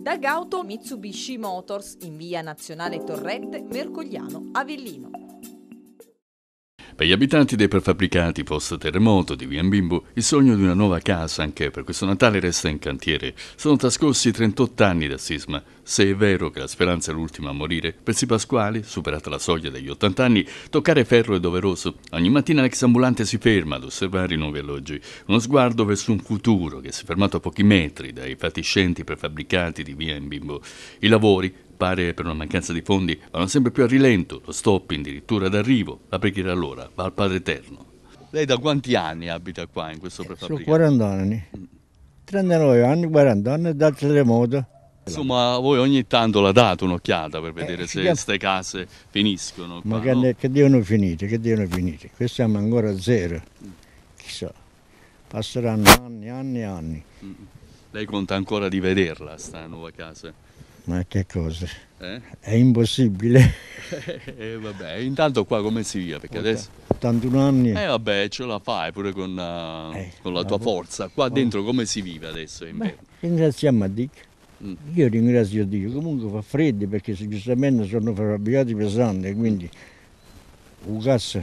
da Gauto Mitsubishi Motors in via Nazionale Torrette, Mercogliano, Avellino. Per gli abitanti dei prefabbricati post-terremoto di Via Bimbo, il sogno di una nuova casa anche per questo Natale resta in cantiere. Sono trascorsi 38 anni da sisma, se è vero che la speranza è l'ultima a morire, per Sì Pasquale, superata la soglia degli 80 anni, toccare ferro è doveroso. Ogni mattina l'ex ambulante si ferma ad osservare i nuovi alloggi, uno sguardo verso un futuro che si è fermato a pochi metri dai fatiscenti prefabbricati di via in bimbo. I lavori, pare per una mancanza di fondi, vanno sempre più a rilento, lo stop addirittura d'arrivo. La preghiera allora va al Padre Eterno. Lei da quanti anni abita qua in questo eh, prefabbricato? Sono 40 anni. 39 anni, 40 anni dal terremoto. Insomma, voi ogni tanto la date un'occhiata per vedere eh, se queste case finiscono. Qua, ma che, no? che devono finire, che devono finire. Qui siamo ancora a zero. Chissà, passeranno anni, anni e anni. Mm. Lei conta ancora di vederla, sta nuova casa? Ma che cosa? Eh? È impossibile. Eh, vabbè, intanto qua come si via? Perché adesso... 81 anni. Eh vabbè, ce la fai pure con, uh, eh, con la tua forza. Qua dentro come si vive adesso? Beh, ringraziamo a Dick. Mm. Io ringrazio Dio, comunque fa freddo perché giustamente sono fabbricati pesanti, quindi il gas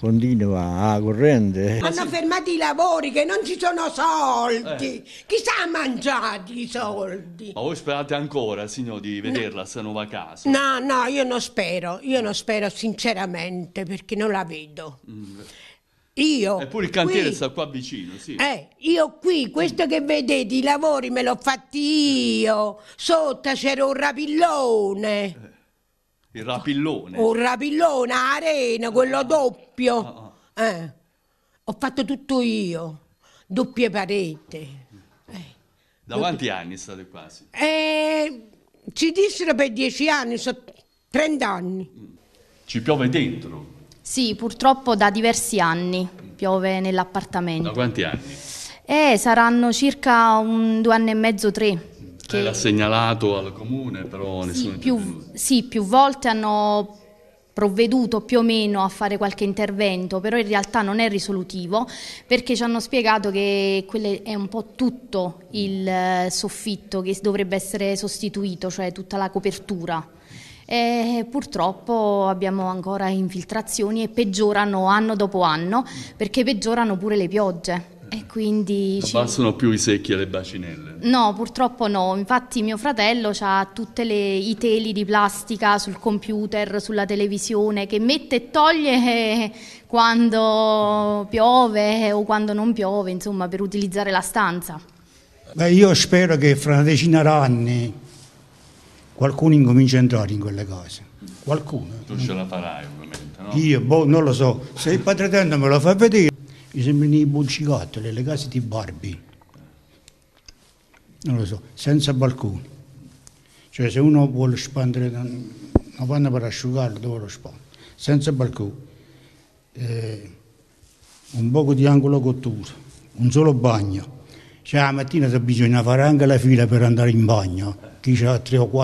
continua a corrente. Hanno eh fermato i lavori che non ci sono soldi, eh. chi sa mangiati i soldi? Ma voi sperate ancora, signor, di vederla no. se non va a casa? No, no, io non spero, io non spero sinceramente perché non la vedo. Mm. Io. Eppure il cantiere qui, sta qua vicino, sì. Eh, io qui, questo che vedete, i lavori me l'ho fatti io. Sotto c'era un rapillone. Eh, il rapillone? Un rapillone, arena, quello ah, ah, doppio. Ah, ah. Eh, ho fatto tutto io. Doppie pareti. Eh, da quanti anni state quasi? Eh, ci dissero per dieci anni, sono trent'anni. Mm. Ci piove dentro? Sì, purtroppo da diversi anni piove nell'appartamento. Da quanti anni? Eh, saranno circa un, due anni e mezzo, tre. Che... L'ha segnalato al comune, però sì, nessuno più, Sì, più volte hanno provveduto più o meno a fare qualche intervento, però in realtà non è risolutivo perché ci hanno spiegato che è un po' tutto il eh, soffitto che dovrebbe essere sostituito, cioè tutta la copertura. E purtroppo abbiamo ancora infiltrazioni e peggiorano anno dopo anno perché peggiorano pure le piogge. E quindi non ci... passano più i secchi alle bacinelle? No, purtroppo no. Infatti mio fratello ha tutti i teli di plastica sul computer, sulla televisione, che mette e toglie eh, quando piove eh, o quando non piove, insomma, per utilizzare la stanza. Beh, io spero che fra una decina d'anni qualcuno incomincia a entrare in quelle cose. Qualcuno. Tu ce la farai ovviamente, no? Io, boh, non lo so. Se il Padre Tanto me lo fa vedere, mi sembrano i buccicottoli, le case di Barbie. Non lo so, senza balcone. Cioè se uno vuole spandere una panna per asciugarlo, dove lo spande? Senza balcone. Eh, un poco di angolo cottuso, un solo bagno. Cioè la mattina se bisogna fare anche la fila per andare in bagno, chi ha tre o quattro.